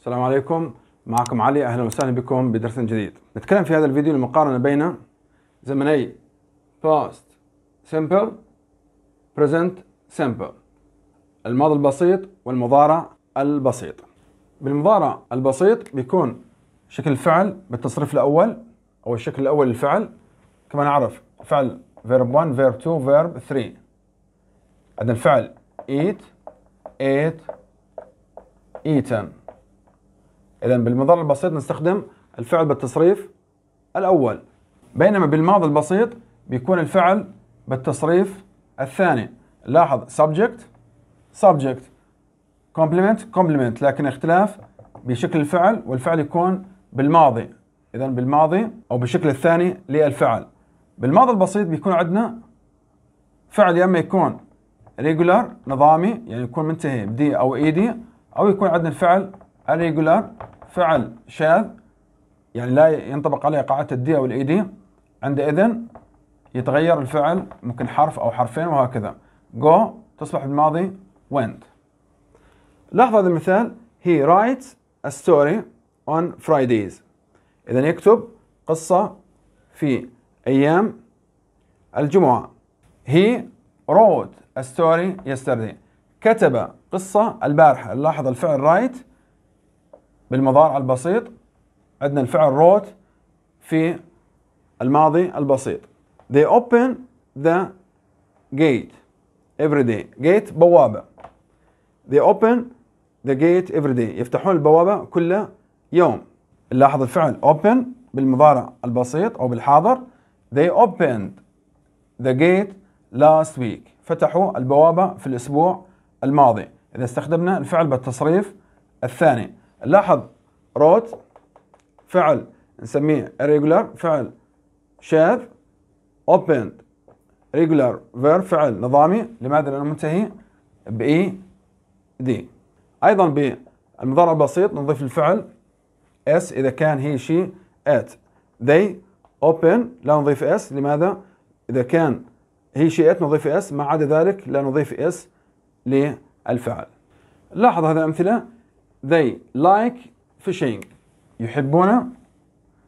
السلام عليكم معكم علي اهلا وسهلا بكم بدرس جديد نتكلم في هذا الفيديو المقارنه بين زمني past simple present simple الماضي البسيط والمضارع البسيط بالمضارع البسيط بيكون شكل الفعل بالتصريف الاول او الشكل الاول للفعل كما نعرف فعل verb 1 verb 2 verb 3 عندنا الفعل eat ate eaten إذا بالمضارع البسيط نستخدم الفعل بالتصريف الأول بينما بالماضي البسيط بيكون الفعل بالتصريف الثاني لاحظ subject subject complement complement لكن اختلاف بشكل الفعل والفعل يكون بالماضي إذا بالماضي أو بالشكل الثاني للفعل بالماضي البسيط بيكون عندنا فعل يا إما يكون ريجولار نظامي يعني يكون منتهي بدي أو اي e دي أو يكون عندنا الفعل الريجولار فعل شاذ يعني لا ينطبق عليه قاعدة الدي أو الاي عند عندئذ يتغير الفعل ممكن حرف أو حرفين وهكذا جو تصبح بالماضي went لاحظ هذا المثال he writes a story on Fridays إذا يكتب قصة في أيام الجمعة he wrote a story yesterday كتب قصة البارحة لاحظ الفعل write بالمضارع البسيط عندنا الفعل wrote في الماضي البسيط they open the gate every day gate بوابة they open the gate every day يفتحون البوابة كل يوم نلاحظ الفعل open بالمضارع البسيط أو بالحاضر they opened the gate last week فتحوا البوابة في الأسبوع الماضي إذا استخدمنا الفعل بالتصريف الثاني لاحظ روت فعل نسميه irregular فعل شاذ open regular verb فعل نظامي لماذا لأنه منتهي ب اي دي أيضا بالمضارع البسيط نضيف الفعل اس إذا كان هي شي at they open لا نضيف اس لماذا؟ إذا كان هي شي at نضيف اس ما عدا ذلك لا نضيف اس للفعل لاحظ هذه الأمثلة they like fishing يحبون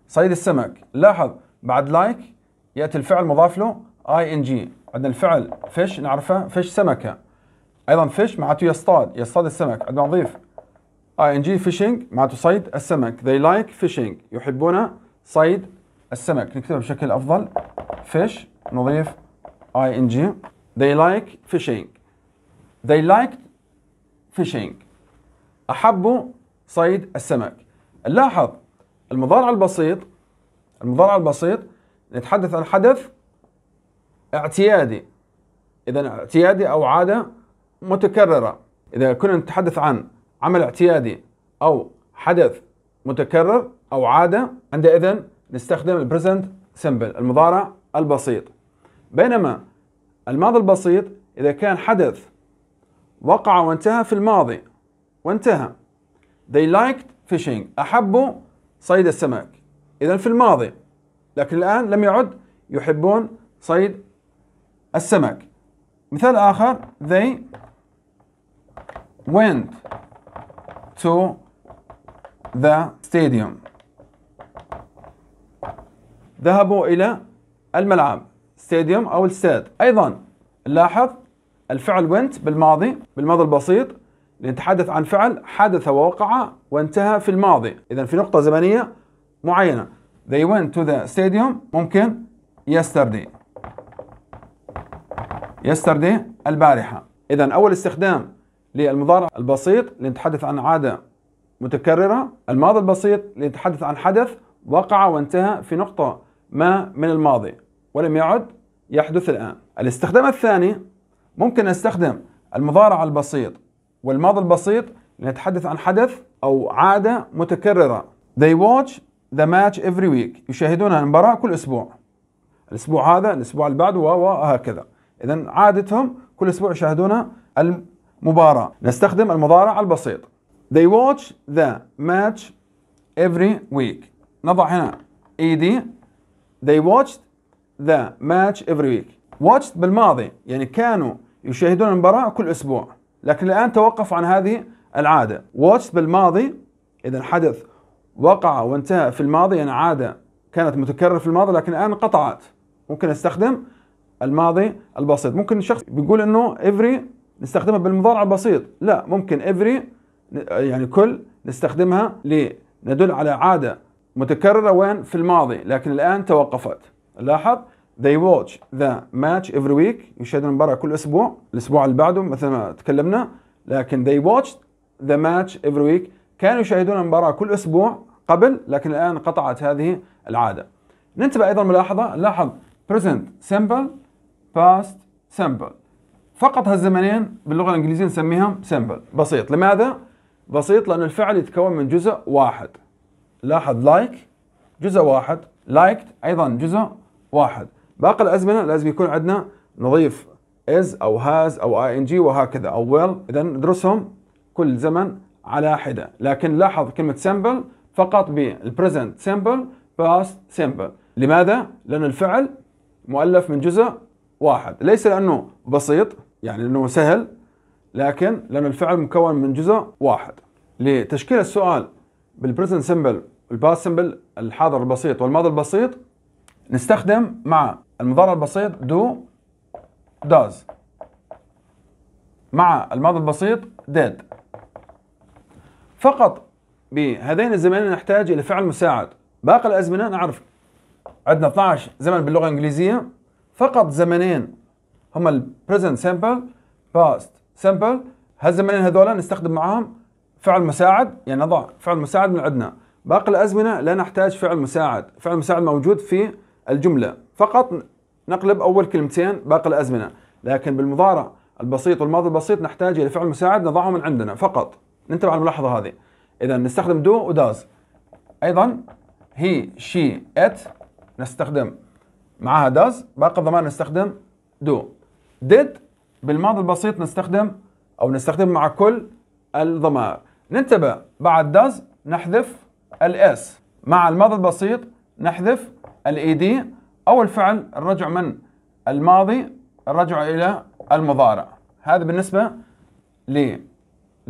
صيد السمك لاحظ بعد like يأتي الفعل مضاف له ing عندنا الفعل fish نعرفه fish سمكة أيضا fish معناته يصطاد يصطاد السمك عندما نضيف ing fishing معناته صيد السمك they like fishing يحبون صيد السمك نكتبها بشكل أفضل fish نضيف ing they like fishing they like fishing أحبوا صيد السمك نلاحظ المضارع البسيط المضارع البسيط نتحدث عن حدث اعتيادي إذا اعتيادي أو عادة متكررة إذا كنا نتحدث عن عمل اعتيادي أو حدث متكرر أو عادة عندئذ نستخدم البريزنت سمبل المضارع البسيط بينما الماضي البسيط إذا كان حدث وقع وانتهى في الماضي وانتهى They liked fishing أحبوا صيد السمك إذا في الماضي لكن الآن لم يعد يحبون صيد السمك مثال آخر They went to the stadium ذهبوا إلى الملعب stadium أو الستاد أيضا نلاحظ الفعل went بالماضي بالماضي البسيط نتحدث عن فعل حدث ووقع وانتهى في الماضي إذا في نقطة زمنية معينة they went to the stadium ممكن yesterday yesterday البارحة إذا أول استخدام للمضارع البسيط لنتحدث عن عادة متكررة الماضي البسيط لنتحدث عن حدث وقع وانتهى في نقطة ما من الماضي ولم يعد يحدث الآن الاستخدام الثاني ممكن نستخدم المضارع البسيط والماضي البسيط نتحدث عن حدث أو عادة متكررة They watch the match every week يشاهدون المباراة كل أسبوع الأسبوع هذا الأسبوع اللي بعده وهكذا إذا عادتهم كل أسبوع يشاهدون المباراة نستخدم المضارع البسيط They watch the match every week نضع هنا ايدي. E They watched the match every week watched بالماضي يعني كانوا يشاهدون المباراة كل أسبوع لكن الآن توقف عن هذه العادة واتش بالماضي إذا حدث وقع وانتهى في الماضي يعني عادة كانت متكررة في الماضي لكن الآن قطعت ممكن استخدم الماضي البسيط ممكن شخص بيقول انه every نستخدمها بالمضارع البسيط لا ممكن every يعني كل نستخدمها لندل على عادة متكررة وين في الماضي لكن الآن توقفت لاحظ they watch the match every week يشاهدون المباراة كل أسبوع الأسبوع اللي بعده مثل ما تكلمنا لكن they watched the match every week كانوا يشاهدون المباراة كل أسبوع قبل لكن الآن قطعت هذه العادة ننتبه أيضا ملاحظة لاحظ present simple past simple فقط هالزمنين باللغة الإنجليزية نسميها simple بسيط لماذا؟ بسيط لأن الفعل يتكون من جزء واحد لاحظ like جزء واحد liked أيضا جزء واحد باقي الازمنه لازم يكون عندنا نضيف از او هاز او اي ان جي وهكذا او ويل اذا ندرسهم كل زمن على حده لكن لاحظ كلمه سمبل فقط بالبريزنت سمبل باست سمبل لماذا؟ لان الفعل مؤلف من جزء واحد ليس لانه بسيط يعني انه سهل لكن لان الفعل مكون من جزء واحد لتشكيل السؤال بالبريزنت سمبل الباست سمبل الحاضر البسيط والماضي البسيط نستخدم مع المضارع البسيط دو داز مع الماضي البسيط ديد فقط بهذين الزمنين نحتاج إلى فعل مساعد باقي الأزمنة نعرف عندنا 12 زمن باللغة الإنجليزية فقط زمنين هما البريزنت سمبل باست سمبل هالزمنين هذولا نستخدم معاهم فعل مساعد يعني نضع فعل مساعد من عندنا باقي الأزمنة لا نحتاج فعل مساعد فعل مساعد موجود في الجملة فقط نقلب أول كلمتين باقي الأزمنة لكن بالمضارع البسيط والماضي البسيط نحتاج إلى فعل مساعد نضعه من عندنا فقط ننتبه على الملاحظة هذه إذا نستخدم دو وداز أيضا هي شي ات نستخدم معها داز باقي الضمان نستخدم دو ديد بالماضي البسيط نستخدم أو نستخدم مع كل الضمائر ننتبه بعد داز نحذف الاس مع الماضي البسيط نحذف الاي دي e او الفعل الرجع من الماضي الرجع الى المضارع هذا بالنسبه و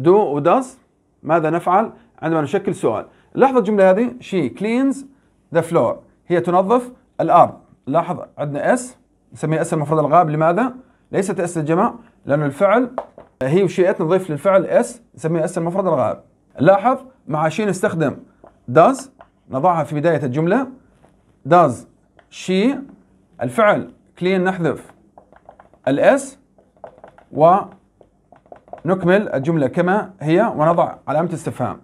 وداز ماذا نفعل عندما نشكل سؤال لاحظ الجمله هذه شي كلينز ذا فلور هي تنظف الارض لاحظ عندنا اس نسميها اس المفرد الغائب لماذا ليست اس الجمع لان الفعل هي وشي نضيف للفعل اس نسميها اس المفرد الغائب لاحظ مع شي نستخدم does نضعها في بدايه الجمله does she الفعل clean نحذف الاس ونكمل الجملة كما هي ونضع علامة استفهام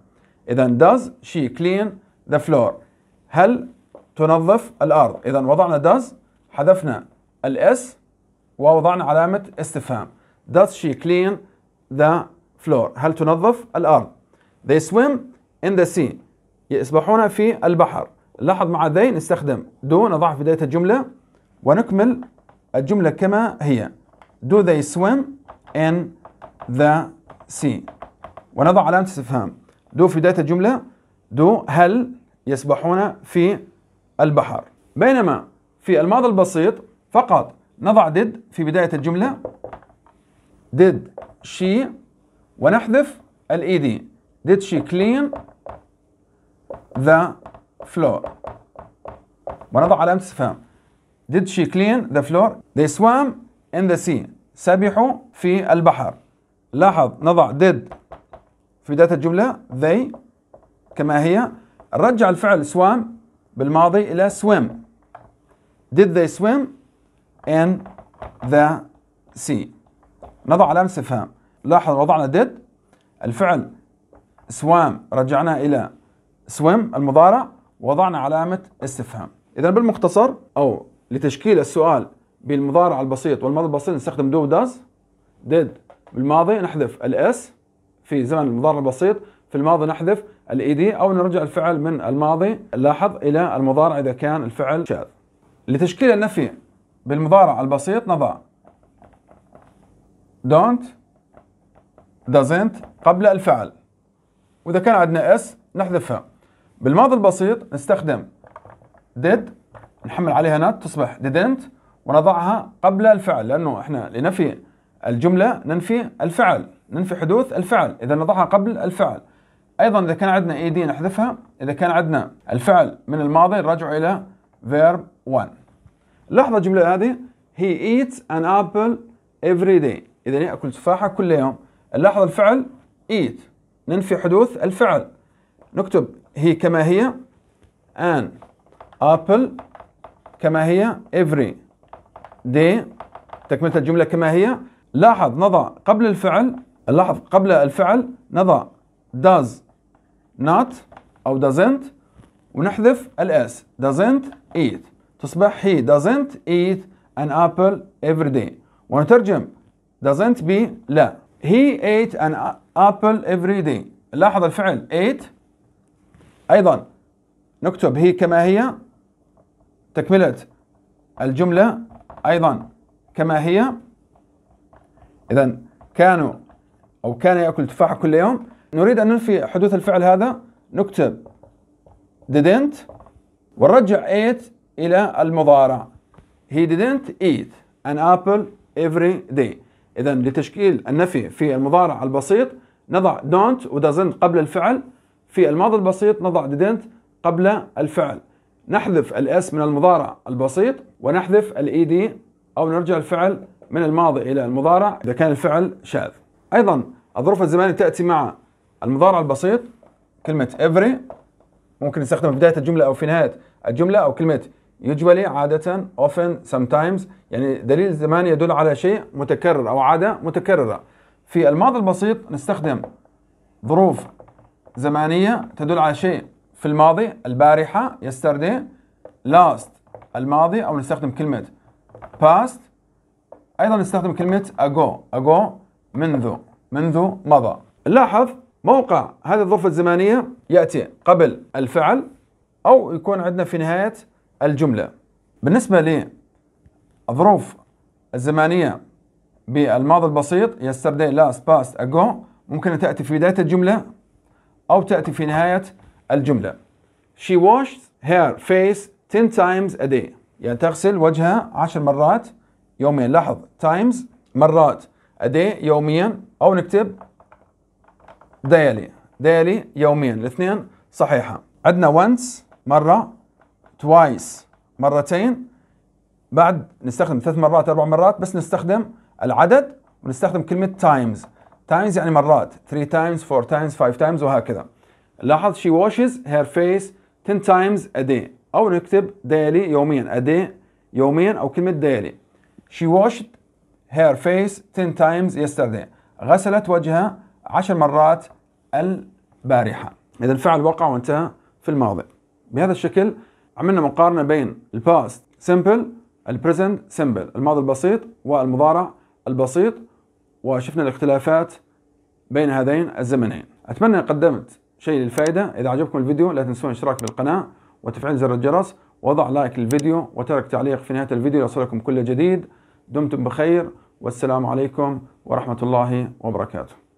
إذا does she clean the floor هل تنظف الأرض إذا وضعنا does حذفنا الاس ووضعنا علامة استفهام does she clean the floor هل تنظف الأرض they swim in the sea يسبحون في البحر لاحظ مع ذي نستخدم دو نضع في بداية الجملة ونكمل الجملة كما هي Do they swim in the sea ونضع علامة استفهام دو في بداية الجملة دو هل يسبحون في البحر بينما في الماضي البسيط فقط نضع did في بداية الجملة did she ونحذف ال ed did she clean the floor ونضع علامة استفهام Did she clean the floor? They swam in the sea سبحوا في البحر لاحظ نضع did في بداية الجملة they كما هي رجع الفعل swam بالماضي إلى swim Did they swim in the sea نضع علامة استفهام لاحظ وضعنا did الفعل swam رجعناه إلى swim المضارع وضعنا علامة استفهام إذا بالمختصر أو لتشكيل السؤال بالمضارع البسيط والماضي البسيط نستخدم دو داز ديد بالماضي نحذف الاس في زمن المضارع البسيط في الماضي نحذف الاي دي او نرجع الفعل من الماضي لاحظ الى المضارع اذا كان الفعل شاذ لتشكيل النفي بالمضارع البسيط نضع don't doesn't قبل الفعل واذا كان عندنا اس نحذفها بالماضي البسيط نستخدم did نحمل عليها not تصبح didn't ونضعها قبل الفعل لأنه إحنا لنفي الجملة ننفي الفعل ننفي حدوث الفعل إذا نضعها قبل الفعل أيضا إذا كان عندنا ed نحذفها إذا كان عندنا الفعل من الماضي نرجع إلى verb 1 لاحظ الجملة هذه he eats an apple every day إذا يأكل تفاحة كل يوم اللحظة الفعل eat ننفي حدوث الفعل نكتب هي كما هي an apple كما هي every day تكملة الجملة كما هي لاحظ نضع قبل الفعل لاحظ قبل الفعل نضع does not أو doesn't ونحذف الاس doesn't eat تصبح he doesn't eat an apple every day ونترجم doesn't be لا he ate an apple every day لاحظ الفعل ate أيضا نكتب هي كما هي تكملة الجملة أيضا كما هي إذا كانوا أو كان يأكل تفاحة كل يوم نريد أن ننفي حدوث الفعل هذا نكتب didn't ونرجع ate إلى المضارع he didn't eat an apple every day إذا لتشكيل النفي في المضارع البسيط نضع don't و doesn't قبل الفعل في الماضي البسيط نضع didn't قبل الفعل نحذف الاس من المضارع البسيط ونحذف الاي دي e او نرجع الفعل من الماضي الى المضارع اذا كان الفعل شاذ ايضا الظروف الزمنيه تاتي مع المضارع البسيط كلمه every ممكن نستخدمها في بدايه الجمله او في نهايه الجمله او كلمه usually عاده often sometimes يعني دليل زماني يدل على شيء متكرر او عاده متكرره في الماضي البسيط نستخدم ظروف زمانية تدل على شيء في الماضي البارحة yesterday last الماضي أو نستخدم كلمة past أيضا نستخدم كلمة ago ago منذ منذ مضى لاحظ موقع هذه الظرفة الزمانية يأتي قبل الفعل أو يكون عندنا في نهاية الجملة بالنسبة للظروف الزمانية بالماضي البسيط yesterday last past ago ممكن أن تأتي في بداية الجملة أو تأتي في نهاية الجملة She washed her face 10 times a day يعني تغسل وجهها 10 مرات يوميا لاحظ times مرات a day يوميا أو نكتب daily daily يوميا الاثنين صحيحة عندنا once مرة twice مرتين بعد نستخدم ثلاث مرات أربع مرات بس نستخدم العدد ونستخدم كلمة times تايمز يعني مرات 3 تايمز 4 تايمز 5 تايمز وهكذا لاحظ شي واشز هير فيس 10 تايمز a day او نكتب daily يوميا a day يوميا او كلمه daily she washed her face 10 times yesterday غسلت وجهها 10 مرات البارحه اذا الفعل وقع وانتهى في الماضي بهذا الشكل عملنا مقارنه بين الباست simple البريزنت simple الماضي البسيط والمضارع البسيط وشفنا الاختلافات بين هذين الزمنين أتمنى ان قدمت شيء للفائدة إذا عجبكم الفيديو لا تنسون الاشتراك بالقناة وتفعيل زر الجرس وضع لايك للفيديو وترك تعليق في نهاية الفيديو ليصلكم كل جديد دمتم بخير والسلام عليكم ورحمة الله وبركاته